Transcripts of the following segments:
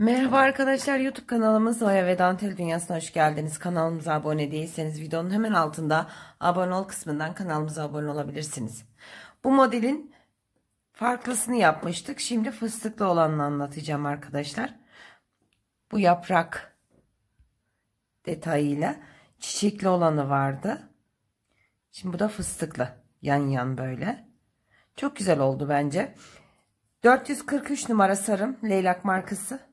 Merhaba arkadaşlar YouTube kanalımız Vaya ve Dantel Dünyası'na hoş geldiniz. Kanalımıza abone değilseniz videonun hemen altında abone ol kısmından kanalımıza abone olabilirsiniz. Bu modelin farklısını yapmıştık. Şimdi fıstıklı olanını anlatacağım arkadaşlar. Bu yaprak detayıyla çiçekli olanı vardı. Şimdi bu da fıstıklı yan yan böyle. Çok güzel oldu bence. 443 numara sarım leylak markası.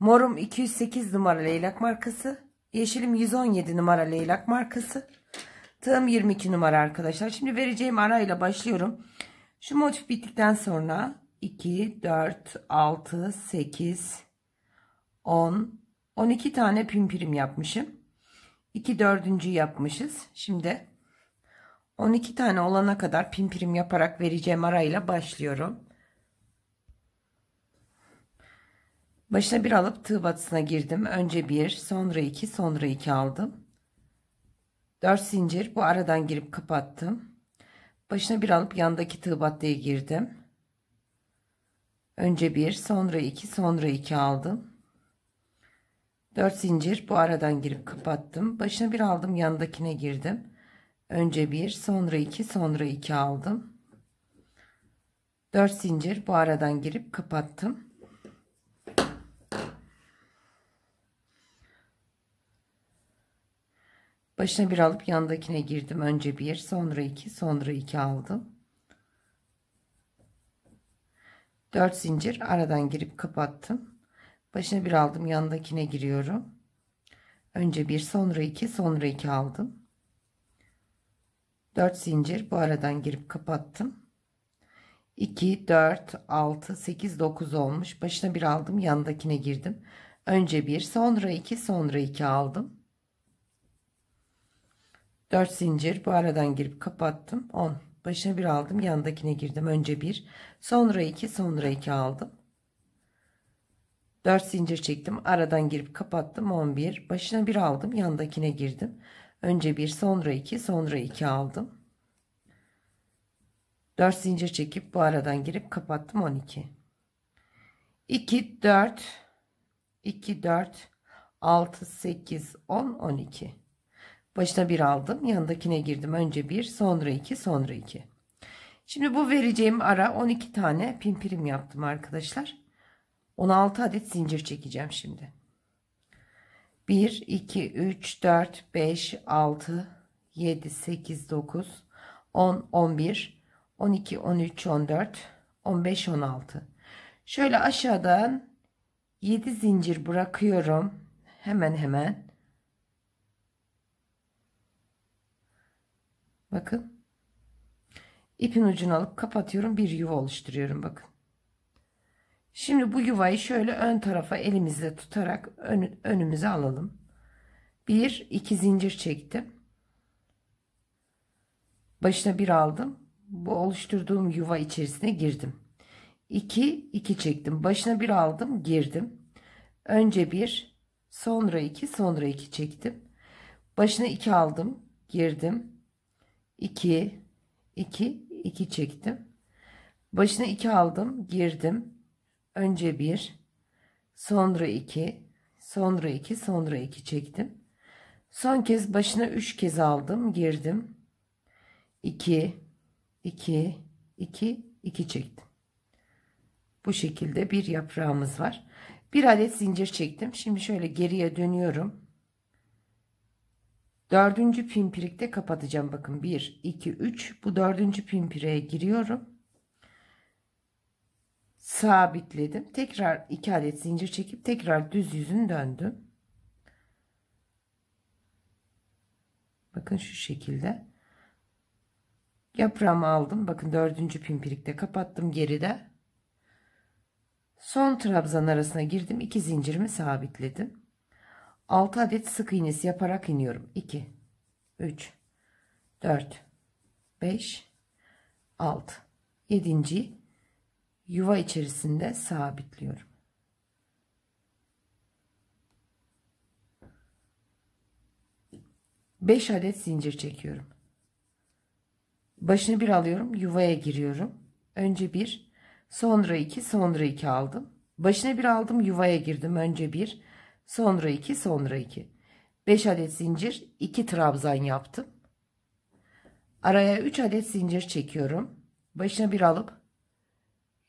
Morum 208 numara leylak markası. Yeşilim 117 numara leylak markası. Tığım 22 numara arkadaşlar. Şimdi vereceğim arayla başlıyorum. Şu motif bittikten sonra 2, 4, 6, 8, 10, 12 tane pimpirim yapmışım. 2 dördüncü yapmışız. Şimdi 12 tane olana kadar pimpirim yaparak vereceğim arayla başlıyorum. Başına bir alıp tığ batısına girdim. Önce bir, sonra iki, sonra iki aldım. Dört zincir bu aradan girip kapattım. Başına bir alıp yandaki tığ battıya girdim. Önce bir, sonra iki, sonra iki aldım. Dört zincir bu aradan girip kapattım. Başına bir aldım yandakine girdim. Önce bir sonra iki sonra iki aldım. Dört zincir bu aradan girip kapattım. Başına bir alıp yandakine girdim. Önce bir, sonra iki, sonra iki aldım. dört zincir aradan girip kapattım. Başına bir aldım. Yandakine giriyorum. Önce bir, sonra iki, sonra iki aldım. dört zincir bu aradan girip kapattım. 2, 4, 6, 8, 9 olmuş. Başına bir aldım. Yandakine girdim. Önce bir, sonra iki, sonra iki aldım. 4 zincir bu aradan girip kapattım 10 başına bir aldım yandakine girdim önce bir sonra iki sonra iki aldım 4 zincir çektim aradan girip kapattım 11 başına bir aldım yandakine girdim önce bir sonra iki sonra iki aldım 4 zincir çekip bu aradan girip kapattım 12 2 4 2 4 6 8 10 12 Başına bir aldım. Yanındakine girdim. Önce bir, sonra iki, sonra iki. Şimdi bu vereceğim ara 12 tane pimpirim yaptım arkadaşlar. 16 adet zincir çekeceğim şimdi. 1, 2, 3, 4, 5, 6, 7, 8, 9, 10, 11, 12, 13, 14, 15, 16. Şöyle aşağıdan 7 zincir bırakıyorum. Hemen hemen. Bakın. İpin ucunu alıp kapatıyorum. Bir yuva oluşturuyorum bakın. Şimdi bu yuvayı şöyle ön tarafa elimizle tutarak ön, önümüze alalım. Bir, iki zincir çektim. Başına bir aldım. Bu oluşturduğum yuva içerisine girdim. 2 iki çektim. Başına bir aldım, girdim. Önce bir, sonra iki, sonra iki çektim. Başına iki aldım, girdim. 2 2 2 çektim. Başına 2 aldım, girdim. Önce 1, sonra 2, sonra 2, sonra 2 çektim. Son kez başına 3 kez aldım, girdim. 2 2 2 2 çektim. Bu şekilde bir yaprağımız var. Bir adet zincir çektim. Şimdi şöyle geriye dönüyorum. Dördüncü pimpirikte kapatacağım. Bakın 1, 2, 3. Bu dördüncü pimpireye giriyorum. Sabitledim. Tekrar iki adet zincir çekip tekrar düz yüzünü döndüm. Bakın şu şekilde. Yaprağımı aldım. Bakın dördüncü pimpirikte kapattım geride. Son trabzan arasına girdim. iki zincirimi sabitledim. 6 adet sık iğnesi yaparak iniyorum. 2, 3, 4, 5, 6. 7. yuva içerisinde sabitliyorum. Beş adet zincir çekiyorum. Başını bir alıyorum. Yuvaya giriyorum. Önce bir. Sonra iki. Sonra iki aldım. Başını bir aldım. Yuvaya girdim. Önce bir. Sonra 2 sonra 2. 5 adet zincir 2 trabzan yaptım. Araya 3 adet zincir çekiyorum. Başına bir alıp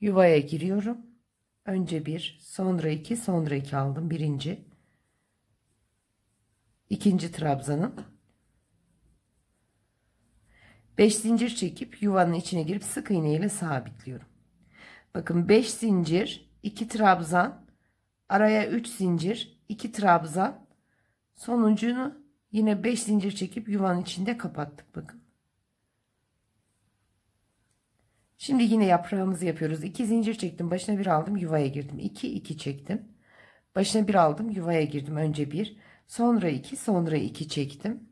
yuvaya giriyorum. Önce bir, sonra iki, sonra iki aldım. Birinci. ikinci trabzanın. 5 zincir çekip yuvanın içine girip sık iğne ile sabitliyorum. Bakın 5 zincir, 2 trabzan, araya 3 zincir, 2 trabzan. Sonuncunu yine 5 zincir çekip yuvanın içinde kapattık. Bakın. Şimdi yine yaprağımızı yapıyoruz. 2 zincir çektim. Başına bir aldım. Yuvaya girdim. 2 2 çektim. Başına bir aldım. Yuvaya girdim. Önce bir. Sonra 2. Sonra 2 çektim.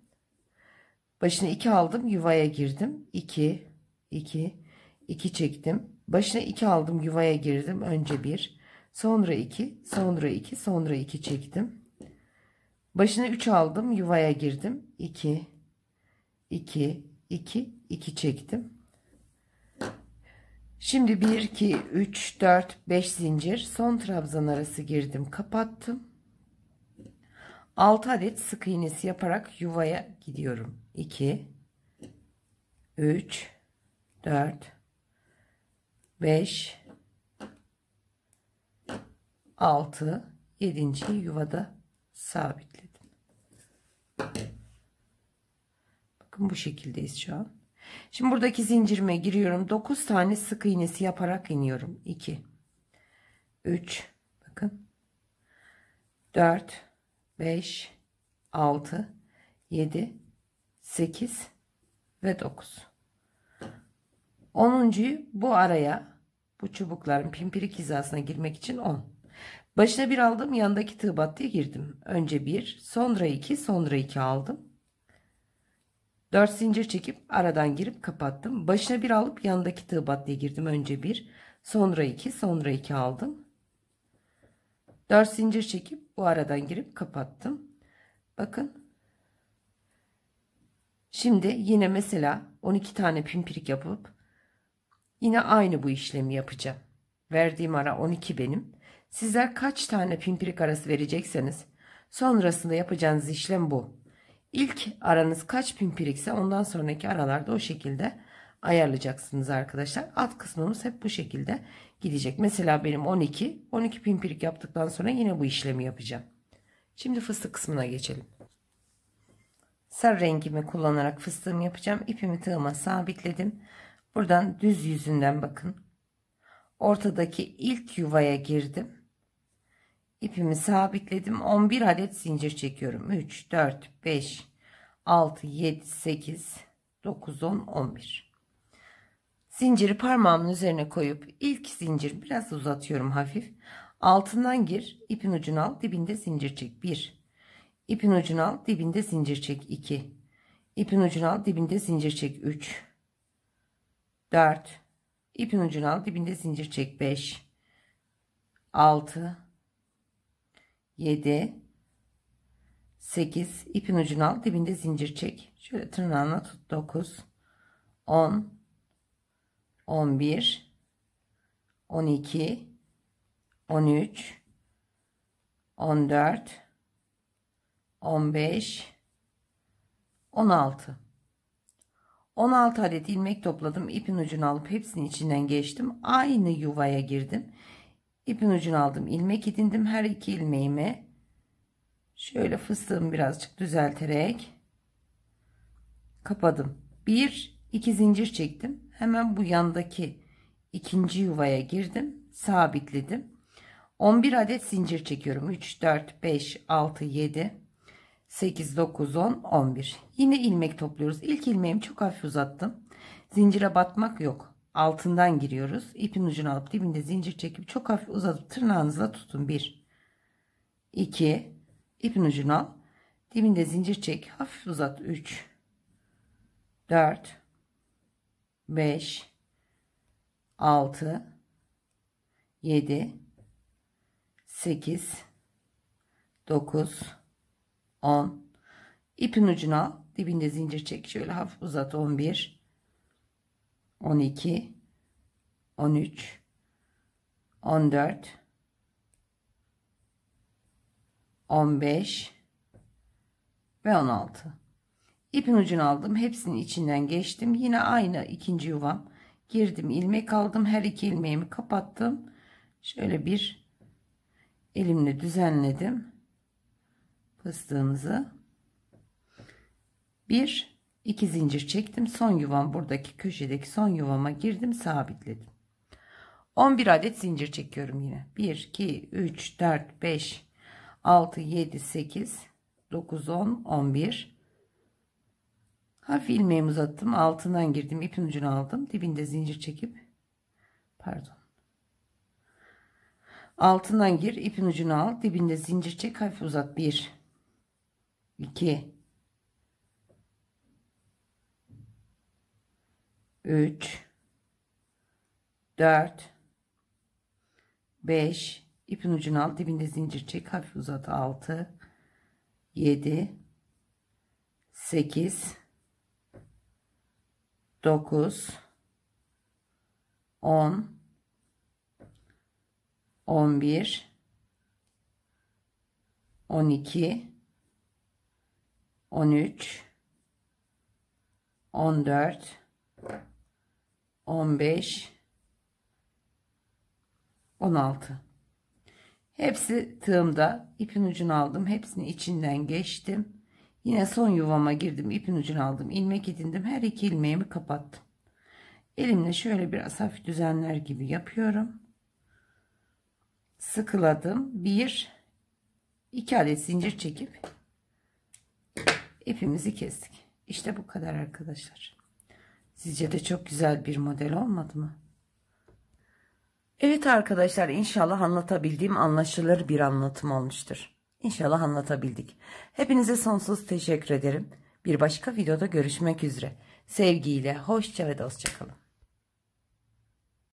Başına 2 aldım. Yuvaya girdim. 2 2 2 çektim. Başına 2 aldım. Yuvaya girdim. Önce bir. Sonra 2, sonra 2, sonra 2 çektim. Başına 3 aldım, yuvaya girdim. 2 2 2 2 çektim. Şimdi 1 2 3 4 5 zincir son trabzan arası girdim, kapattım. 6 adet sık iğnesi yaparak yuvaya gidiyorum. 2 3 4 5 6 7. yuvada sabitledim. Bakın bu şekildeyiz şu an. Şimdi buradaki zincirime giriyorum. 9 tane sık iğnesi yaparak iniyorum. 2 3 bakın 4 5 6 7 8 ve 9 10.yu bu araya bu çubukların pimpirik hizasına girmek için 10 Başına bir aldım yandaki tığ battıya girdim. Önce bir sonra iki sonra iki aldım. Dört zincir çekip aradan girip kapattım. Başına bir alıp yandaki tığ battıya girdim. Önce bir sonra iki sonra iki aldım. Dört zincir çekip bu aradan girip kapattım. Bakın. Şimdi yine mesela 12 tane pimpirik yapıp yine aynı bu işlemi yapacağım. Verdiğim ara 12 benim. Sizler kaç tane pimpirik arası verecekseniz sonrasında yapacağınız işlem bu. İlk aranız kaç pimpirikse ondan sonraki aralarda o şekilde ayarlayacaksınız arkadaşlar. Alt kısmımız hep bu şekilde gidecek. Mesela benim 12, 12 pimpirik yaptıktan sonra yine bu işlemi yapacağım. Şimdi fıstık kısmına geçelim. Sarı rengimi kullanarak fıstığımı yapacağım. İpimi tığıma sabitledim. Buradan düz yüzünden bakın. Ortadaki ilk yuvaya girdim. İpimi sabitledim. 11 adet zincir çekiyorum. 3, 4, 5, 6, 7, 8, 9, 10, 11. Zinciri parmağımın üzerine koyup ilk zincir biraz uzatıyorum hafif. Altından gir, ipin ucunu al, dibinde zincir çek. 1. İpin ucunu al, dibinde zincir çek. 2. İpin ucunu al, dibinde zincir çek. 3. 4. İpin ucunu al, dibinde zincir çek. 5. 6 7 8 ipin ucunu al dibinde zincir çek şöyle tırnağına tut 9 10 11 12 13 14 15 16 16 adet ilmek topladım ipin ucunu alıp hepsini içinden geçtim aynı yuvaya girdim İpin ucunu aldım. ilmek edindim. Her iki ilmeğimi şöyle fıstığımı birazcık düzelterek kapadım. Bir, iki zincir çektim. Hemen bu yandaki ikinci yuvaya girdim. Sabitledim. 11 adet zincir çekiyorum. 3, 4, 5, 6, 7, 8, 9, 10, 11. Yine ilmek topluyoruz. İlk ilmeğimi çok hafif uzattım. Zincire batmak yok altından giriyoruz. İpin ucunu alıp dibinde zincir çekip çok hafif uzatıp tırnağınızla tutun. 1 2 ipin ucunu al. Dibinde zincir çek. Hafif uzat. 3 4 5 6 7 8 9 10 İpin ucunu al. Dibinde zincir çek. Şöyle hafif uzat. 11 12, 13, 14, 15 ve 16. İpin ucunu aldım. Hepsinin içinden geçtim. Yine aynı ikinci yuvam. Girdim. ilmek aldım. Her iki ilmeğimi kapattım. Şöyle bir elimle düzenledim. Fıstığımızı. Bir 2 zincir çektim. Son yuvam buradaki köşedeki son yuvama girdim. Sabitledim. 11 adet zincir çekiyorum yine. 1, 2, 3, 4, 5, 6, 7, 8, 9, 10, 11. Hafif ilmeğimi uzattım. Altından girdim. ipin ucunu aldım. Dibinde zincir çekip pardon. Altından gir. ipin ucunu al. Dibinde zincir çek. Hafif uzat. 1, 2, 3 4 5 ipin ucunu al dibinde zincir çek hafif uzat 6 7 8 9 10 11 12 13 14 15 16 hepsi tığımda ipin ucunu aldım hepsini içinden geçtim yine son yuvama girdim ipin ucunu aldım ilmek edindim her iki ilmeğimi kapattım elimle şöyle biraz hafif düzenler gibi yapıyorum sıkıladım 1 2 adet zincir çekip ipimizi kestik işte bu kadar arkadaşlar Sizce de çok güzel bir model olmadı mı? Evet arkadaşlar inşallah anlatabildiğim anlaşılır bir anlatım olmuştur. İnşallah anlatabildik. Hepinize sonsuz teşekkür ederim. Bir başka videoda görüşmek üzere. Sevgiyle, hoşça ve dostça kalın.